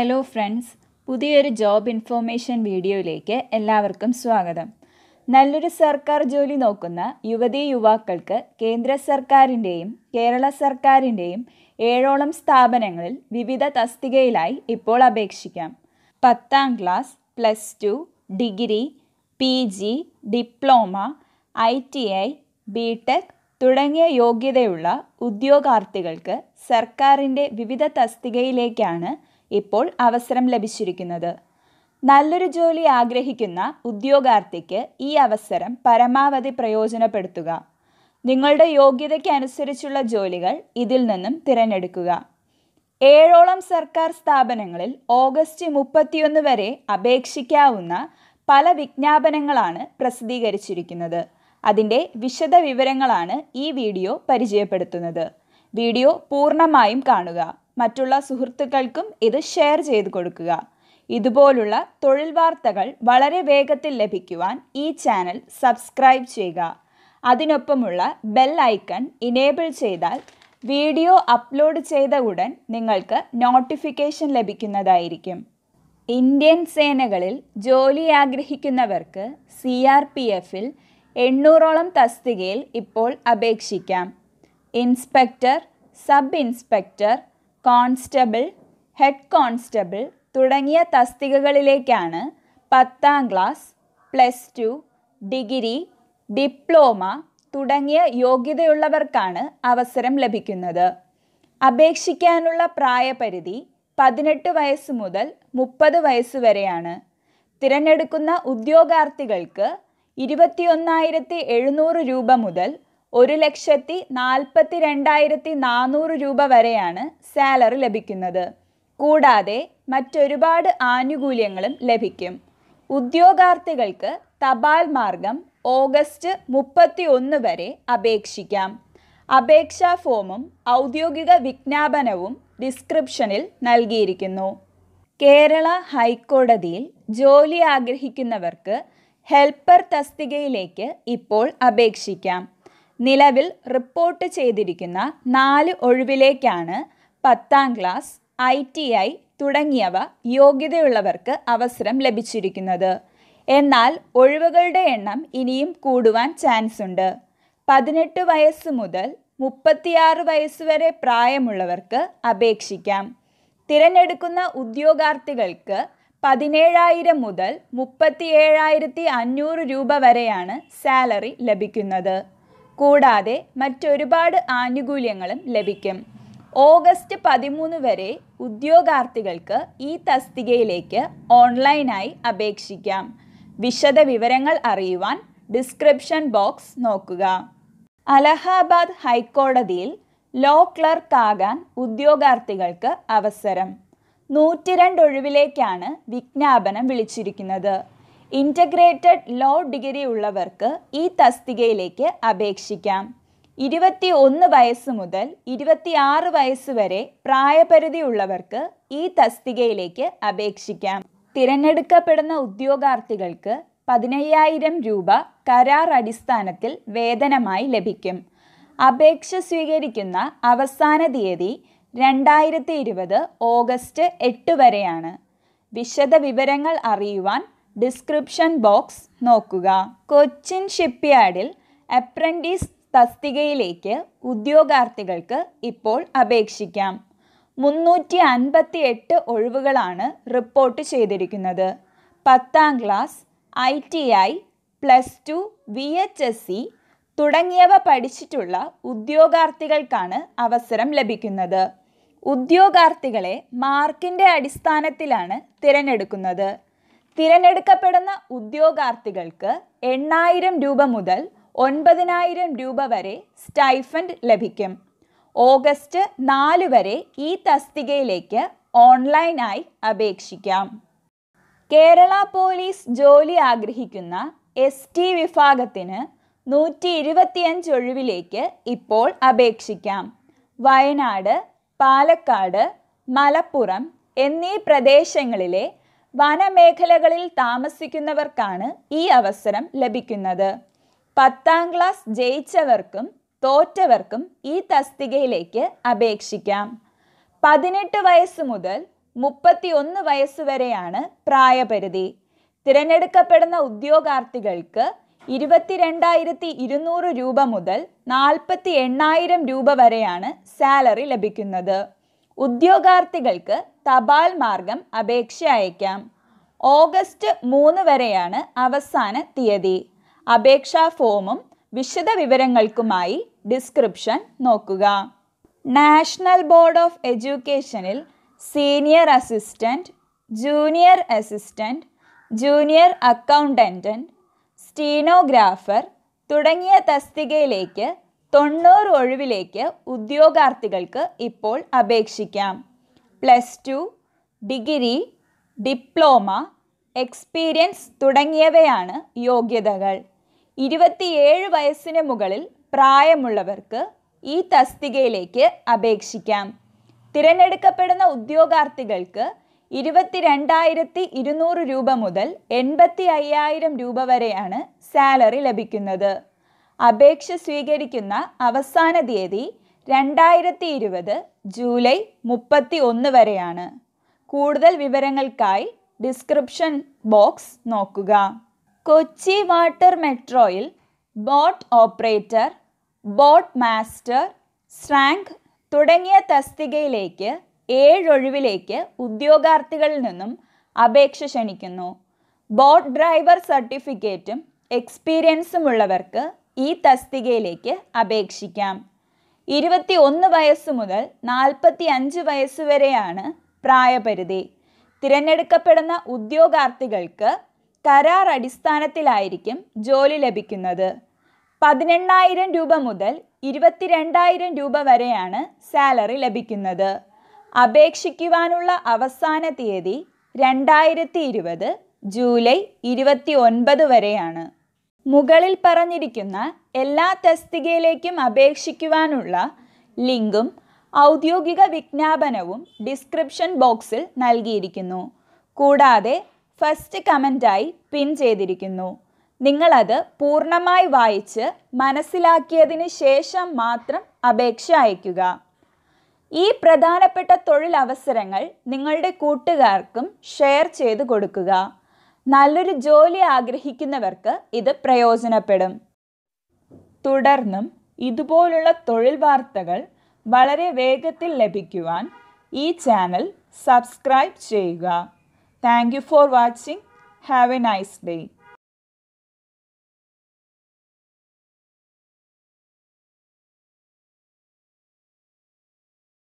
hello friends പുതിയൊരു job information വീഡിയോയിലേക്ക് എല്ലാവർക്കും സ്വാഗതം നല്ലൊരു സർക്കാർ ജോലി നോക്കുന്ന യുവതീ യുവാക്കൾക്ക് കേന്ദ്ര സർക്കാരിൻ്റെയും കേരള സർക്കാരിൻ്റെയും ഏഴോളം സ്ഥാപനങ്ങളിൽ വിവിധ തസ്തികയിലായി ഇപ്പോൾ അപേക്ഷിക്കാം പത്താം class plus two degree P G diploma I T I B tech തുടങ്ങിയ യോഗ്യതയുള്ള ഉദ്യോഗാർത്ഥികൾക്ക് സർക്കാരിൻ്റെ വിവിധ തസ്തികയിലേക്കാണ് ഇപ്പോൾ അവസരം ലഭിച്ചിരിക്കുന്നത് നല്ലൊരു ജോലി ആഗ്രഹിക്കുന്ന ഉദ്യോഗാർത്ഥിക്ക് ഈ അവസരം പരമാവധി പ്രയോജനപ്പെടുത്തുക നിങ്ങളുടെ യോഗ്യതയ്ക്ക് അനുസരിച്ചുള്ള ജോലികൾ ഇതിൽ നിന്നും തിരഞ്ഞെടുക്കുക ഏഴോളം സർക്കാർ സ്ഥാപനങ്ങളിൽ ഓഗസ്റ്റ് മുപ്പത്തിയൊന്ന് വരെ അപേക്ഷിക്കാവുന്ന പല വിജ്ഞാപനങ്ങളാണ് പ്രസിദ്ധീകരിച്ചിരിക്കുന്നത് അതിൻ്റെ വിശദ വിവരങ്ങളാണ് ഈ വീഡിയോ പരിചയപ്പെടുത്തുന്നത് വീഡിയോ പൂർണ്ണമായും കാണുക മറ്റുള്ള സുഹൃത്തുക്കൾക്കും ഇത് ഷെയർ ചെയ്തു കൊടുക്കുക ഇതുപോലുള്ള തൊഴിൽ വാർത്തകൾ വളരെ വേഗത്തിൽ ലഭിക്കുവാൻ ഈ ചാനൽ സബ്സ്ക്രൈബ് ചെയ്യുക അതിനൊപ്പമുള്ള ബെൽ ഐക്കൺ ഇനേബിൾ ചെയ്താൽ വീഡിയോ അപ്ലോഡ് ചെയ്ത ഉടൻ നിങ്ങൾക്ക് നോട്ടിഫിക്കേഷൻ ലഭിക്കുന്നതായിരിക്കും ഇന്ത്യൻ സേനകളിൽ ജോലി ആഗ്രഹിക്കുന്നവർക്ക് സി ആർ പി എഫിൽ എണ്ണൂറോളം തസ്തികയിൽ ഇപ്പോൾ അപേക്ഷിക്കാം inspector sub inspector constable head constable തുടങ്ങിയ തസ്തികകളിലേക്കാണ് പത്താം class plus two degree diploma തുടങ്ങിയ യോഗ്യതയുള്ളവർക്കാണ് അവസരം ലഭിക്കുന്നത് അപേക്ഷിക്കാനുള്ള പ്രായപരിധി പതിനെട്ട് വയസ്സ് മുതൽ മുപ്പത് വയസ്സ് വരെയാണ് തിരഞ്ഞെടുക്കുന്ന ഉദ്യോഗാർത്ഥികൾക്ക് ഇരുപത്തിയൊന്നായിരത്തി എഴുന്നൂറ് രൂപ മുതൽ ഒരു ലക്ഷത്തി നാൽപ്പത്തി രണ്ടായിരത്തി നാനൂറ് രൂപ വരെയാണ് സാലറി ലഭിക്കുന്നത് കൂടാതെ മറ്റൊരുപാട് ആനുകൂല്യങ്ങളും ലഭിക്കും ഉദ്യോഗാർത്ഥികൾക്ക് തപാൽ മാർഗം ഓഗസ്റ്റ് മുപ്പത്തി ഒന്ന് വരെ അപേക്ഷിക്കാം അപേക്ഷാ ഫോമും ഔദ്യോഗിക വിജ്ഞാപനവും ഡിസ്ക്രിപ്ഷനിൽ നൽകിയിരിക്കുന്നു കേരള ഹൈക്കോടതിയിൽ ജോലി ആഗ്രഹിക്കുന്നവർക്ക് ഹെൽപ്പർ തസ്തികയിലേക്ക് ഇപ്പോൾ അപേക്ഷിക്കാം നിലവിൽ റിപ്പോർട്ട് ചെയ്തിരിക്കുന്ന നാല് ഒഴിവിലേക്കാണ് പത്താം ക്ലാസ് ഐ ടി ഐ തുടങ്ങിയവ യോഗ്യതയുള്ളവർക്ക് അവസരം ലഭിച്ചിരിക്കുന്നത് എന്നാൽ ഒഴിവുകളുടെ എണ്ണം ഇനിയും കൂടുവാൻ ചാൻസ് ഉണ്ട് പതിനെട്ട് വയസ്സ് മുതൽ മുപ്പത്തിയാറ് വരെ പ്രായമുള്ളവർക്ക് അപേക്ഷിക്കാം തിരഞ്ഞെടുക്കുന്ന ഉദ്യോഗാർത്ഥികൾക്ക് പതിനേഴായിരം മുതൽ മുപ്പത്തിയേഴായിരത്തി അഞ്ഞൂറ് രൂപ വരെയാണ് സാലറി ലഭിക്കുന്നത് കൂടാതെ മറ്റൊരുപാട് ആനുകൂല്യങ്ങളും ലഭിക്കും ഓഗസ്റ്റ് പതിമൂന്ന് വരെ ഉദ്യോഗാർത്ഥികൾക്ക് ഈ തസ്തികയിലേക്ക് ഓൺലൈനായി അപേക്ഷിക്കാം വിശദ വിവരങ്ങൾ അറിയുവാൻ ഡിസ്ക്രിപ്ഷൻ ബോക്സ് നോക്കുക അലഹാബാദ് ഹൈക്കോടതിയിൽ ലോ ക്ലർക്ക് ആകാൻ ഉദ്യോഗാർത്ഥികൾക്ക് അവസരം രണ്ട് ഒഴിവിലേക്കാണ് വിജ്ഞാപനം വിളിച്ചിരിക്കുന്നത് ഇൻ്റഗ്രേറ്റഡ് ലോ ഡിഗ്രി ഉള്ളവർക്ക് ഈ തസ്തികയിലേക്ക് അപേക്ഷിക്കാം ഇരുപത്തി ഒന്ന് വയസ്സ് മുതൽ ആറ് വയസ്സ് വരെ പ്രായപരിധി ഉള്ളവർക്ക് ഈ തസ്തികയിലേക്ക് അപേക്ഷിക്കാം തിരഞ്ഞെടുക്കപ്പെടുന്ന ഉദ്യോഗാർത്ഥികൾക്ക് പതിനയ്യായിരം രൂപ കരാർ അടിസ്ഥാനത്തിൽ വേതനമായി ലഭിക്കും അപേക്ഷ സ്വീകരിക്കുന്ന അവസാന തീയതി രണ്ടായിരത്തി ഇരുപത് ഓഗസ്റ്റ് എട്ട് വരെയാണ് വിശദ വിവരങ്ങൾ അറിയുവാൻ ഡിസ്ക്രിപ്ഷൻ ബോക്സ് നോക്കുക കൊച്ചിൻ ഷിപ്പ്യാർഡിൽ അപ്രൻറ്റീസ് തസ്തികയിലേക്ക് ഉദ്യോഗാർത്ഥികൾക്ക് ഇപ്പോൾ അപേക്ഷിക്കാം മുന്നൂറ്റി അൻപത്തി എട്ട് ഒഴിവുകളാണ് റിപ്പോർട്ട് ചെയ്തിരിക്കുന്നത് പത്താം class I T I plus two V H S C തുടങ്ങിയവ പഠിച്ചിട്ടുള്ള ഉദ്യോഗാർത്ഥികൾക്കാണ് അവസരം ലഭിക്കുന്നത് ഉദ്യോഗാർത്ഥികളെ മാർക്കിൻ്റെ അടിസ്ഥാനത്തിലാണ് തിരഞ്ഞെടുക്കുന്നത് തിരഞ്ഞെടുക്കപ്പെടുന്ന ഉദ്യോഗാർത്ഥികൾക്ക് എണ്ണായിരം രൂപ മുതൽ ഒൻപതിനായിരം രൂപ വരെ സ്റ്റൈഫൻഡ് ലഭിക്കും ഓഗസ്റ്റ് നാല് വരെ ഈ തസ്തികയിലേക്ക് ഓൺലൈനായി അപേക്ഷിക്കാം കേരള പോലീസ് ജോലി ആഗ്രഹിക്കുന്ന എസ് ടി വിഭാഗത്തിന് നൂറ്റി ഇരുപത്തിയഞ്ച് ഒഴിവിലേക്ക് ഇപ്പോൾ അപേക്ഷിക്കാം വയനാട് പാലക്കാട് മലപ്പുറം എന്നീ പ്രദേശങ്ങളിലെ വനമേഖലകളിൽ താമസിക്കുന്നവർക്കാണ് ഈ അവസരം ലഭിക്കുന്നത് പത്താം ക്ലാസ് ജയിച്ചവർക്കും തോറ്റവർക്കും ഈ തസ്തികയിലേക്ക് അപേക്ഷിക്കാം പതിനെട്ട് വയസ്സ് മുതൽ മുപ്പത്തിയൊന്ന് വയസ്സ് വരെയാണ് പ്രായപരിധി തിരഞ്ഞെടുക്കപ്പെടുന്ന ഉദ്യോഗാർത്ഥികൾക്ക് ഇരുപത്തിരണ്ടായിരത്തി ഇരുന്നൂറ് രൂപ മുതൽ നാൽപ്പത്തി എണ്ണായിരം രൂപ വരെയാണ് സാലറി ലഭിക്കുന്നത് ഉദ്യോഗാർത്ഥികൾക്ക് തപാൽ മാർഗം അപേക്ഷ അയക്കാം ഓഗസ്റ്റ് മൂന്ന് വരെയാണ് അവസാന തീയതി അപേക്ഷാ ഫോമും വിശദ വിവരങ്ങൾക്കുമായി ഡിസ്ക്രിപ്ഷൻ നോക്കുക നാഷണൽ ബോർഡ് ഓഫ് എഡ്യൂക്കേഷനിൽ senior assistant junior assistant junior accountant stenographer തുടങ്ങിയ തസ്തികയിലേക്ക് തൊണ്ണൂറ് ഒഴിവിലേക്ക് ഉദ്യോഗാർത്ഥികൾക്ക് ഇപ്പോൾ അപേക്ഷിക്കാം plus two degree diploma experience തുടങ്ങിയവയാണ് യോഗ്യതകൾ ഇരുപത്തിയേഴ് വയസ്സിന് മുകളിൽ പ്രായമുള്ളവർക്ക് ഈ തസ്തികയിലേക്ക് അപേക്ഷിക്കാം തിരഞ്ഞെടുക്കപ്പെടുന്ന ഉദ്യോഗാർത്ഥികൾക്ക് ഇരുപത്തിരണ്ടായിരത്തി ഇരുന്നൂറ് രൂപ മുതൽ എൺപത്തി അയ്യായിരം രൂപ വരെയാണ് സാലറി ലഭിക്കുന്നത് അപേക്ഷ സ്വീകരിക്കുന്ന അവസാന തീയതി രണ്ടായിരത്തി ഇരുപത് ജൂലൈ മുപ്പത്തി ഒന്ന് വരെയാണ് കൂടുതൽ വിവരങ്ങൾക്കായി ഡിസ്ക്രിപ്ഷൻ ബോക്സ് നോക്കുക കൊച്ചി വാട്ടർ മെട്രോയിൽ ബോട്ട് ഓപ്പറേറ്റർ ബോട്ട് മാസ്റ്റർ സ്രാങ്ക് തുടങ്ങിയ തസ്തികയിലേക്ക് ഏഴൊഴിവിലേക്ക് ഉദ്യോഗാർത്ഥികളിൽ നിന്നും അപേക്ഷ ക്ഷണിക്കുന്നു ബോട്ട് ഡ്രൈവർ സർട്ടിഫിക്കറ്റും എക്സ്പീരിയൻസും ഉള്ളവർക്ക് ഈ തസ്തികയിലേക്ക് അപേക്ഷിക്കാം ഇരുപത്തി ഒന്ന് വയസ്സ് മുതൽ നാൽപ്പത്തി അഞ്ച് വയസ്സ് വരെയാണ് പ്രായപരിധി തിരഞ്ഞെടുക്കപ്പെടുന്ന ഉദ്യോഗാർത്ഥികൾക്ക് കരാർ അടിസ്ഥാനത്തിലായിരിക്കും ജോലി ലഭിക്കുന്നത് പതിനെണ്ണായിരം രൂപ മുതൽ ഇരുപത്തിരണ്ടായിരം രൂപ വരെയാണ് സാലറി ലഭിക്കുന്നത് അപേക്ഷിക്കുവാനുള്ള അവസാന തീയതി രണ്ടായിരത്തി ഇരുപത് ജൂലൈ ഇരുപത്തി ഒൻപത് വരെയാണ് മുകളിൽ പറഞ്ഞിരിക്കുന്ന എല്ലാ തസ്തികയിലേക്കും അപേക്ഷിക്കുവാനുള്ള ലിങ്കും ഔദ്യോഗിക വിജ്ഞാപനവും ഡിസ്ക്രിപ്ഷൻ ബോക്സിൽ നൽകിയിരിക്കുന്നു കൂടാതെ ഫസ്റ്റ് കമൻ്റായി പിൻ ചെയ്തിരിക്കുന്നു നിങ്ങളത് പൂർണ്ണമായി വായിച്ച് മനസ്സിലാക്കിയതിന് ശേഷം മാത്രം അപേക്ഷ അയയ്ക്കുക ഈ പ്രധാനപ്പെട്ട തൊഴിലവസരങ്ങൾ നിങ്ങളുടെ കൂട്ടുകാർക്കും ഷെയർ ചെയ്തു കൊടുക്കുക നല്ലൊരു ജോലി ആഗ്രഹിക്കുന്നവർക്ക് ഇത് പ്രയോജനപ്പെടും തുടർന്നും ഇതുപോലുള്ള തൊഴിൽ വാർത്തകൾ വളരെ വേഗത്തിൽ ലഭിക്കുവാൻ ഈ ചാനൽ സബ്സ്ക്രൈബ് ചെയ്യുക thank you for watching have a nice day